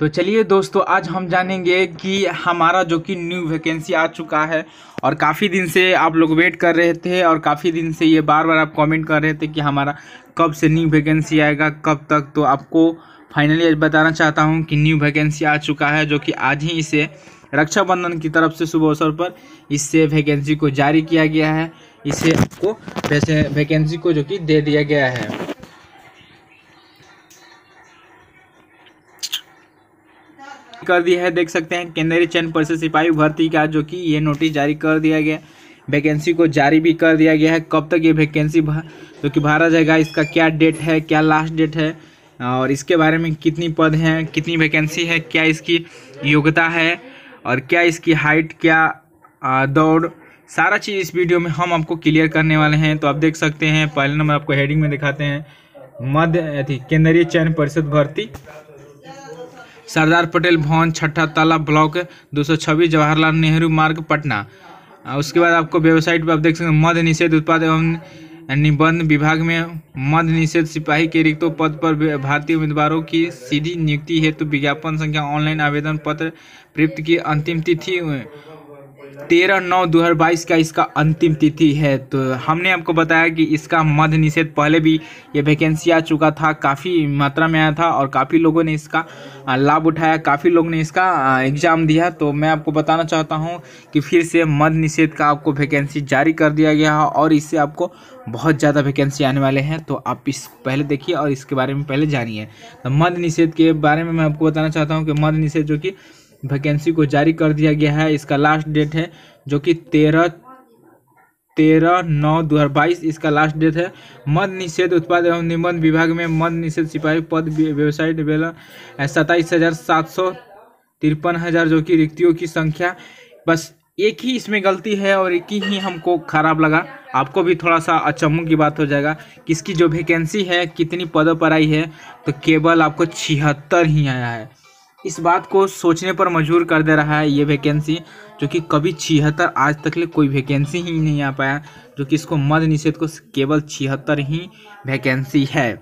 तो चलिए दोस्तों आज हम जानेंगे कि हमारा जो कि न्यू वैकेंसी आ चुका है और काफ़ी दिन से आप लोग वेट कर रहे थे और काफ़ी दिन से ये बार बार आप कमेंट कर रहे थे कि हमारा कब से न्यू वैकेंसी आएगा कब तक तो आपको फाइनली आज बताना चाहता हूँ कि न्यू वैकेंसी आ चुका है जो कि आज ही इसे रक्षाबंधन की तरफ से शुभ अवसर पर इससे वैकेंसी को जारी किया गया है इसे आपको वैसे वैकेंसी को जो कि दे दिया गया है कर दिया है देख सकते हैं केंद्रीय चयन परिषद सिपाही भर्ती का जो कि ये नोटिस जारी कर दिया गया वैकेंसी को जारी भी कर दिया गया है कब तक ये वैकेंसी जो कि भरा जाएगा इसका क्या डेट है क्या लास्ट डेट है और इसके बारे में कितनी पद हैं कितनी वैकेंसी है क्या इसकी योग्यता है और क्या इसकी हाइट क्या दौड़ सारा चीज़ इस वीडियो में हम आपको क्लियर करने वाले हैं तो आप देख सकते हैं पहले नंबर आपको हेडिंग में दिखाते हैं मध्य केंद्रीय चयन परिषद भर्ती सरदार पटेल भवन छठा ताला ब्लॉक दो जवाहरलाल नेहरू मार्ग पटना उसके बाद आपको वेबसाइट पर आप देख सकते हैं मध्य निषेध उत्पाद एवं निबंध विभाग में मध्य निषेध सिपाही के रिक्तों पद पर भारतीय उम्मीदवारों की सीधी नियुक्ति हेतु तो विज्ञापन संख्या ऑनलाइन आवेदन पत्र प्रयुक्त की अंतिम तिथि तेरह नौ दो हज़ार बाईस का इसका अंतिम तिथि है तो हमने आपको बताया कि इसका मध्य निषेध पहले भी ये वैकेंसी आ चुका था काफ़ी मात्रा में आया था और काफ़ी लोगों ने इसका लाभ उठाया काफ़ी लोग ने इसका एग्ज़ाम दिया तो मैं आपको बताना चाहता हूँ कि फिर से मध्य निषेध का आपको वैकेंसी जारी कर दिया गया है और इससे आपको बहुत ज़्यादा वैकेंसी आने वाले हैं तो आप इस पहले देखिए और इसके बारे में पहले जानिए तो मध्य निषेध के बारे में मैं आपको बताना चाहता हूँ कि मध्य निषेध जो कि वैकेंसी को जारी कर दिया गया है इसका लास्ट डेट है जो कि तेरह तेरह नौ दो हज़ार बाईस इसका लास्ट डेट है मद निषेध उत्पाद एवं निबंध विभाग में मद निषेध सिपाही पद वेबसाइट बेलन सताईस हज़ार सात सौ तिरपन हज़ार जो कि रिक्तियों की संख्या बस एक ही इसमें गलती है और एक ही हमको खराब लगा आपको भी थोड़ा सा अचम्भ की बात हो जाएगा किसकी जो वैकेंसी है कितनी पदों पर आई है तो केवल आपको छिहत्तर ही आया है इस बात को सोचने पर मजबूर कर दे रहा है ये वैकेंसी जो कि कभी छिहत्तर आज तक ले कोई वैकेंसी ही नहीं आ पाया जो कि इसको मद निषेध को केवल छिहत्तर ही वैकेंसी है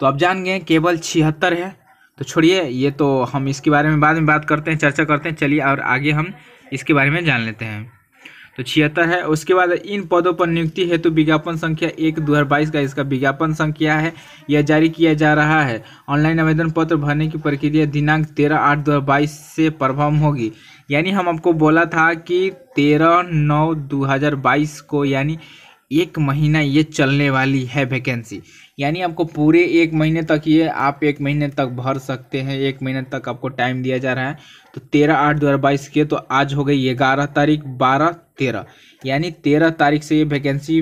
तो आप जान गए केवल छिहत्तर है तो छोड़िए ये तो हम इसके बारे में बाद में बात करते हैं चर्चा करते हैं चलिए और आगे हम इसके बारे में जान लेते हैं तो छिहत्तर है उसके बाद इन पदों पर नियुक्ति हेतु तो विज्ञापन संख्या एक दो हज़ार बाईस का इसका विज्ञापन संख्या है यह जारी किया जा रहा है ऑनलाइन आवेदन पत्र भरने की प्रक्रिया दिनांक तेरह आठ दो हज़ार बाईस से प्रभाव होगी यानी हम आपको बोला था कि तेरह नौ दो हज़ार बाईस को यानी एक महीना ये चलने वाली है वैकेंसी यानी आपको पूरे एक महीने तक ये आप एक महीने तक भर सकते हैं एक महीने तक आपको टाइम दिया जा रहा है तो तेरह आठ दो हज़ार बाईस के तो आज हो गई ग्यारह तारीख बारह तेरह यानी तेरह तारीख से ये वैकेंसी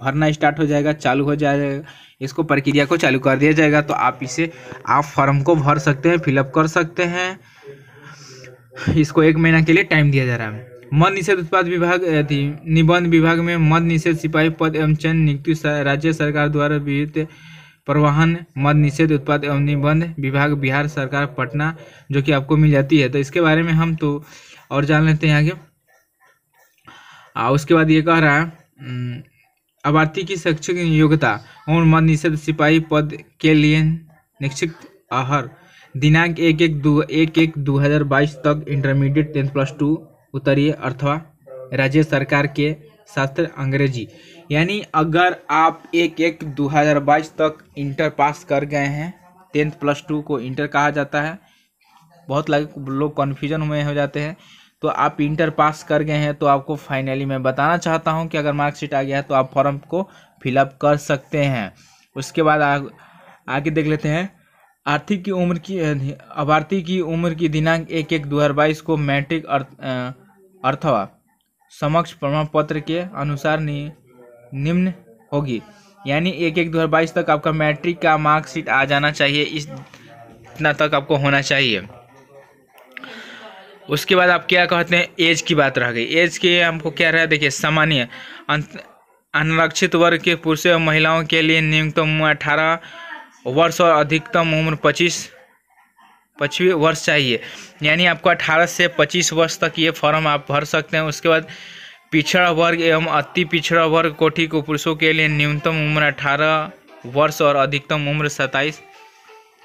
भरना स्टार्ट हो जाएगा चालू हो जाएगा इसको प्रक्रिया को चालू कर दिया जाएगा तो आप इसे आप फॉर्म को भर सकते हैं फिलअप कर सकते हैं इसको एक महीना के लिए टाइम दिया जा रहा है मद निषेध उत्पाद विभाग निबंध विभाग में मद निषेध सिपाही पद एवं चयन नियुक्ति राज्य सरकार द्वारा विहित परिवहन मद निषेध उत्पाद एवं निबंध विभाग बिहार सरकार पटना जो कि आपको मिल जाती है तो इसके बारे में हम तो और जान लेते हैं आगे आ, उसके बाद ये कह रहा है अभ्यर्थी की शैक्षिक योग्यता और मद निषेध सिपाही पद के लिए निश्चित आहर दिनांक एक एक दो एक एक दो हज़ार बाईस तक इंटरमीडिएट टेंथ प्लस टू उत्तरीय अथवा राज्य सरकार के शास्त्र अंग्रेजी यानी अगर आप एक एक 2022 तक इंटर पास कर गए हैं टेंथ प्लस टू को इंटर कहा जाता है बहुत लोग कन्फ्यूजन में हो जाते हैं तो आप इंटर पास कर गए हैं तो आपको फाइनली मैं बताना चाहता हूं कि अगर मार्कशीट आ गया है तो आप फॉर्म को फिलअप कर सकते हैं उसके बाद आ, आगे देख लेते हैं आर्थिक की उम्र की अभार्थी की उम्र की दिनांक एक एक दो हज़ार बाईस को मैट्रिक अथवा समक्ष प्रमाण पत्र के अनुसार नि, निम्न होगी यानी एक एक दो हज़ार बाईस तक आपका मैट्रिक का मार्कशीट आ जाना चाहिए इस इतना तक आपको होना चाहिए उसके बाद आप क्या कहते हैं एज की बात रह गई एज के हमको क्या रहा देखिए सामान्य अनरक्षित वर्ग के पुरुष और महिलाओं के लिए न्यूनतम उम्र अठारह वर्ष और अधिकतम उम्र पच्चीस पच्चीस वर्ष चाहिए यानी आपको अठारह से पच्चीस वर्ष तक ये फॉर्म आप भर सकते हैं उसके बाद पिछड़ा वर्ग एवं अति पिछड़ा वर्ग कोठी को पुरुषों के लिए न्यूनतम उम्र अठारह वर्ष और अधिकतम उम्र सत्ताईस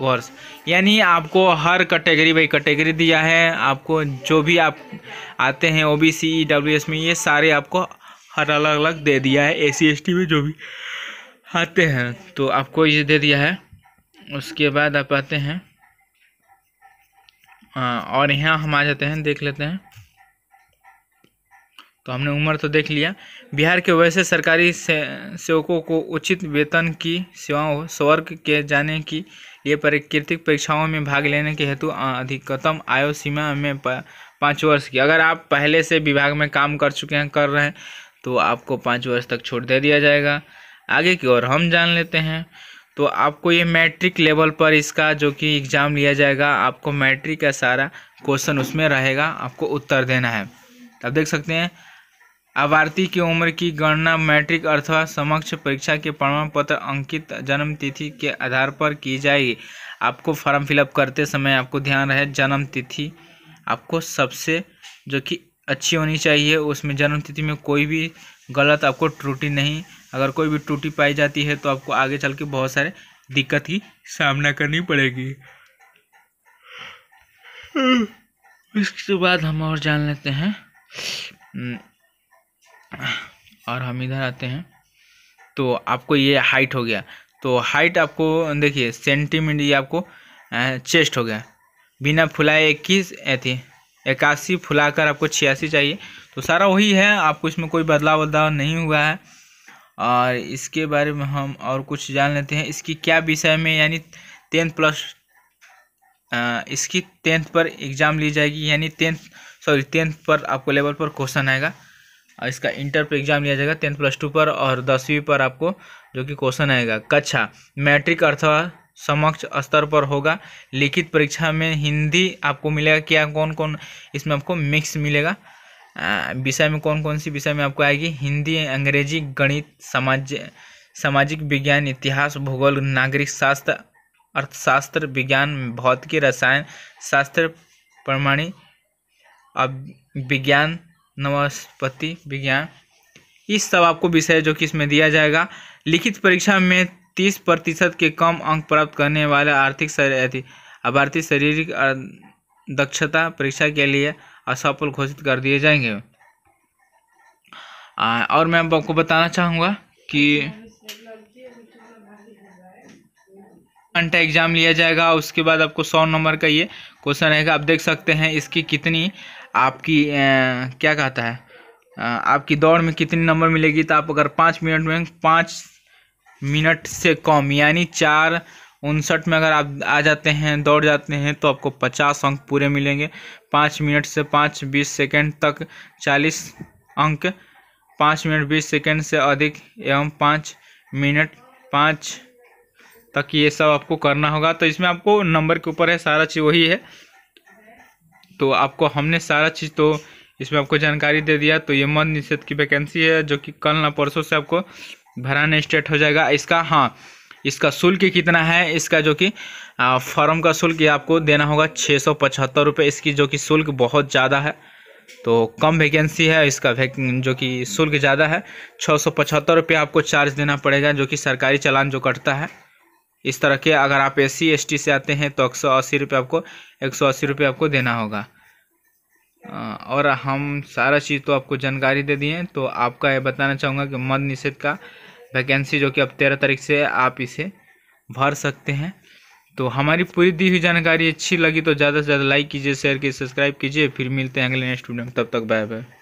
वर्ष यानी आपको हर कैटेगरी बाई कैटेगरी दिया है आपको जो भी आप आते हैं O B C W S में ये सारे आपको हर अलग अलग दे दिया है ए सी एस टी में जो भी आते हैं तो आपको ये दे दिया है उसके बाद आप आते हैं और यहाँ हम आ जाते हैं देख लेते हैं तो हमने उम्र तो देख लिया बिहार के वैसे सरकारी सेवकों को उचित वेतन की सेवाओं स्वर्ग के जाने की लिए प्राकृतिक परीक्षाओं में भाग लेने के हेतु अधिकतम आयु सीमा में पाँच वर्ष की अगर आप पहले से विभाग में काम कर चुके हैं कर रहे हैं तो आपको पाँच वर्ष तक छोड़ दे दिया जाएगा आगे की ओर हम जान लेते हैं तो आपको ये मैट्रिक लेवल पर इसका जो कि एग्ज़ाम लिया जाएगा आपको मैट्रिक का सारा क्वेश्चन उसमें रहेगा आपको उत्तर देना है अब देख सकते हैं आवर्ती की उम्र की गणना मैट्रिक अथवा समक्ष परीक्षा के प्रमाण पत्र अंकित जन्म तिथि के आधार पर की जाएगी आपको फॉर्म फिलअप करते समय आपको ध्यान रहे जन्म तिथि आपको सबसे जो कि अच्छी होनी चाहिए उसमें जन्म तिथि में कोई भी गलत आपको त्रुटि नहीं अगर कोई भी त्रुटि पाई जाती है तो आपको आगे चल के बहुत सारे दिक्कत की सामना करनी पड़ेगी इसके बाद हम और जान लेते हैं हम्म, और हम इधर आते हैं तो आपको ये हाइट हो गया तो हाइट आपको देखिए सेंटीमीटर ये आपको चेस्ट हो गया बिना फुलाए इक्कीस थी इक्यासी फुलाकर आपको छियासी चाहिए तो सारा वही है आपको इसमें कोई बदलाव बदलाव नहीं हुआ है और इसके बारे में हम और कुछ जान लेते हैं इसकी क्या विषय में यानी टेंथ प्लस इसकी टेंथ पर एग्ज़ाम ली जाएगी यानी टेंथ सॉरी टेंथ पर आपको लेवल पर क्वेश्चन आएगा और इसका इंटर पर एग्ज़ाम लिया जाएगा टेंथ प्लस टू पर और दसवीं पर आपको जो कि क्वेश्चन आएगा कक्षा मैट्रिक अर्थवा समक्ष स्तर पर होगा लिखित परीक्षा में हिंदी आपको मिलेगा क्या कौन कौन इसमें आपको मिक्स मिलेगा विषय में कौन कौन सी विषय में आपको आएगी हिंदी अंग्रेजी गणित समाज सामाजिक विज्ञान इतिहास भूगोल नागरिक शास्त्र अर्थशास्त्र विज्ञान भौतिकी रसायन शास्त्र प्रमाणी अब विज्ञान नवस्पति विज्ञान इस सब आपको विषय जो कि इसमें दिया जाएगा लिखित परीक्षा में तीस प्रतिशत के कम अंक प्राप्त करने वाले आर्थिक अभ्यर्थी शारीरिक दक्षता परीक्षा के लिए असफल घोषित कर दिए जाएंगे आ, और मैं आपको बताना चाहूँगा कि घंटा एग्ज़ाम लिया जाएगा उसके बाद आपको सौ नंबर का ये क्वेश्चन रहेगा आप देख सकते हैं इसकी कितनी आपकी ए, क्या कहता है आ, आपकी दौड़ में कितनी नंबर मिलेगी तो आप अगर पाँच मिनट में पाँच मिनट से कम यानी चार उनसठ में अगर आप आ जाते हैं दौड़ जाते हैं तो आपको पचास अंक पूरे मिलेंगे पाँच मिनट से पाँच बीस सेकेंड तक चालीस अंक पाँच मिनट बीस सेकेंड से अधिक एवं पाँच मिनट पाँच तक ये सब आपको करना होगा तो इसमें आपको नंबर के ऊपर है सारा चीज़ वही है तो आपको हमने सारा चीज़ तो इसमें आपको जानकारी दे दिया तो ये मध्य निषेध की वैकेंसी है जो कि कल ना परसों से आपको भरान स्टेट हो जाएगा इसका हाँ इसका शुल्क कितना है इसका जो कि फॉर्म का शुल्क आपको देना होगा छः सौ पचहत्तर रुपये इसकी जो कि शुल्क बहुत ज़्यादा है तो कम वैकेंसी है इसका जो कि शुल्क ज़्यादा है छः सौ पचहत्तर रुपये आपको चार्ज देना पड़ेगा जो कि सरकारी चालान जो कटता है इस तरह के अगर आप एस सी से आते हैं तो एक सौ अस्सी रुपये आपको एक सौ अस्सी रुपये आपको देना होगा और हम सारा चीज़ तो आपको जानकारी दे दिए हैं तो आपका ये बताना चाहूँगा कि मद निषेध का वैकेंसी जो कि अब तेरह तारीख से आप इसे भर सकते हैं तो हमारी पूरी दी हुई जानकारी अच्छी लगी तो ज़्यादा से ज़्यादा लाइक कीजिए शेयर कीजिए सब्सक्राइब कीजिए फिर मिलते हैं अगले नेक्स्ट वीडियो में तब तक बाय बाय